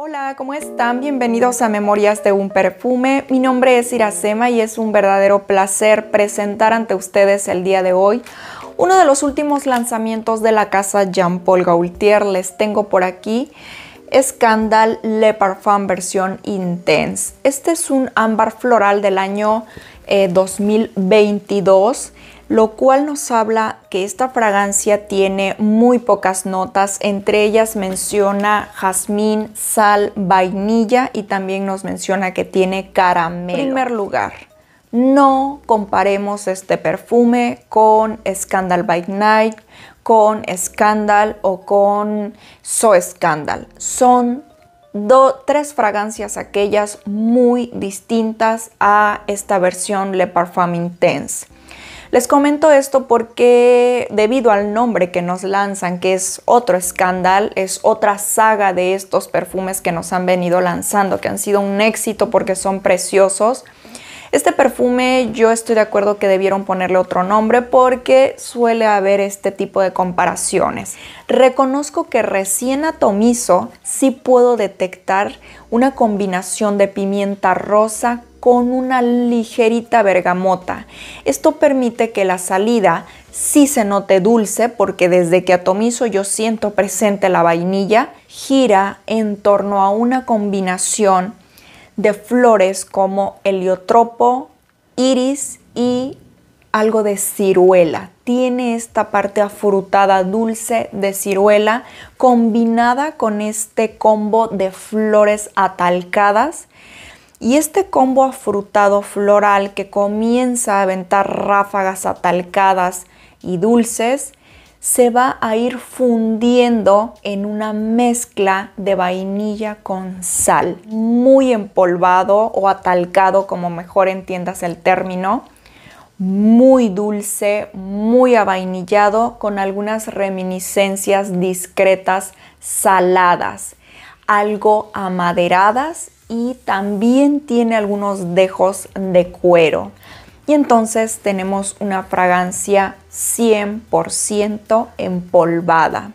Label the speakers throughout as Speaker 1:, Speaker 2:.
Speaker 1: Hola, ¿cómo están? Bienvenidos a Memorias de un Perfume. Mi nombre es Iracema y es un verdadero placer presentar ante ustedes el día de hoy uno de los últimos lanzamientos de la casa Jean-Paul Gaultier. Les tengo por aquí Scandal Le Parfum versión Intense. Este es un ámbar floral del año 2022. Eh, lo cual nos habla que esta fragancia tiene muy pocas notas, entre ellas menciona jazmín, sal, vainilla y también nos menciona que tiene caramelo. En primer lugar, no comparemos este perfume con Scandal by Night, con Scandal o con So Scandal. Son tres fragancias aquellas muy distintas a esta versión Le Parfum Intense. Les comento esto porque debido al nombre que nos lanzan, que es otro escándalo, es otra saga de estos perfumes que nos han venido lanzando, que han sido un éxito porque son preciosos. Este perfume yo estoy de acuerdo que debieron ponerle otro nombre porque suele haber este tipo de comparaciones. Reconozco que recién atomizo sí puedo detectar una combinación de pimienta rosa con una ligerita bergamota. Esto permite que la salida sí se note dulce porque desde que atomizo yo siento presente la vainilla, gira en torno a una combinación de flores como heliotropo, iris y algo de ciruela. Tiene esta parte afrutada dulce de ciruela combinada con este combo de flores atalcadas y este combo afrutado floral que comienza a aventar ráfagas atalcadas y dulces se va a ir fundiendo en una mezcla de vainilla con sal, muy empolvado o atalcado como mejor entiendas el término, muy dulce, muy avainillado con algunas reminiscencias discretas saladas algo amaderadas y también tiene algunos dejos de cuero. Y entonces tenemos una fragancia 100% empolvada,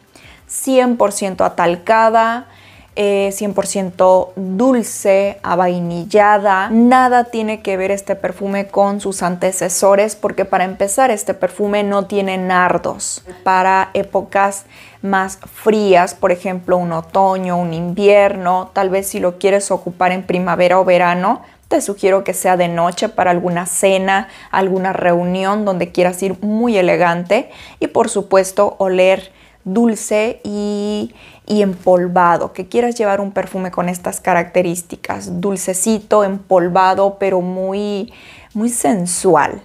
Speaker 1: 100% atalcada, 100% eh, dulce, avainillada. Nada tiene que ver este perfume con sus antecesores porque para empezar este perfume no tiene nardos. Para épocas más frías, por ejemplo un otoño, un invierno, tal vez si lo quieres ocupar en primavera o verano, te sugiero que sea de noche para alguna cena, alguna reunión donde quieras ir muy elegante y por supuesto oler dulce y, empolvado, que quieras llevar un perfume con estas características, dulcecito, empolvado, pero muy, muy sensual.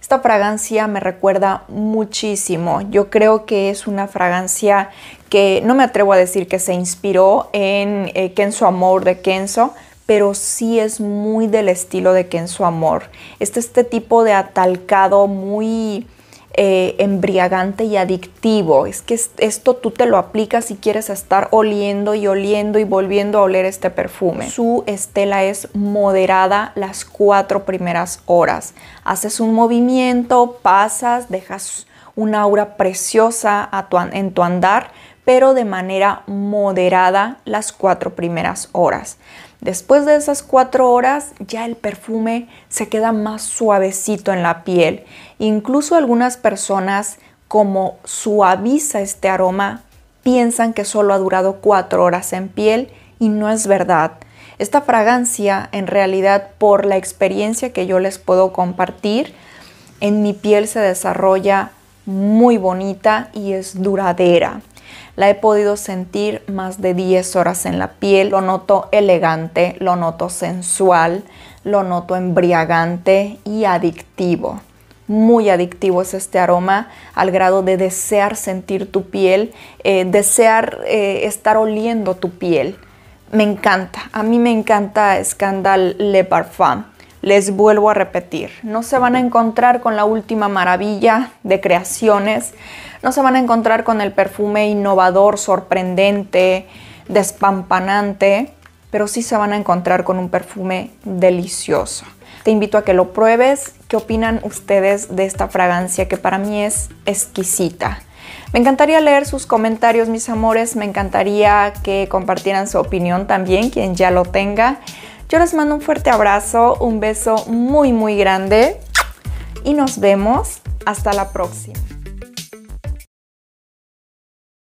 Speaker 1: Esta fragancia me recuerda muchísimo. Yo creo que es una fragancia que no me atrevo a decir que se inspiró en eh, Kenzo Amor de Kenzo, pero sí es muy del estilo de Kenzo Amor. Este, este tipo de atalcado muy, eh, embriagante y adictivo. Es que esto tú te lo aplicas si quieres estar oliendo y oliendo y volviendo a oler este perfume. Su estela es moderada las cuatro primeras horas. Haces un movimiento, pasas, dejas una aura preciosa en tu andar, pero de manera moderada las cuatro primeras horas. Después de esas cuatro horas ya el perfume se queda más suavecito en la piel. Incluso algunas personas como suaviza este aroma piensan que solo ha durado cuatro horas en piel y no es verdad. Esta fragancia en realidad por la experiencia que yo les puedo compartir en mi piel se desarrolla muy bonita y es duradera. La he podido sentir más de 10 horas en la piel. Lo noto elegante, lo noto sensual, lo noto embriagante y adictivo. Muy adictivo es este aroma al grado de desear sentir tu piel, eh, desear eh, estar oliendo tu piel. Me encanta, a mí me encanta Scandal Le Parfum. Les vuelvo a repetir, no se van a encontrar con la última maravilla de creaciones, no se van a encontrar con el perfume innovador, sorprendente, despampanante, pero sí se van a encontrar con un perfume delicioso. Te invito a que lo pruebes. ¿Qué opinan ustedes de esta fragancia que para mí es exquisita? Me encantaría leer sus comentarios, mis amores. Me encantaría que compartieran su opinión también, quien ya lo tenga. Yo les mando un fuerte abrazo, un beso muy muy grande y nos vemos hasta la próxima.